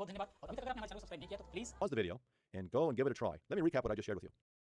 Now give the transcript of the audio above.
बहुत धन्यवाद और अभी तक अगर आपने हमारे चैनल सब्सक्राइब नहीं किया तो please pause the video and go and give it a try. Let me recap what I just shared with you.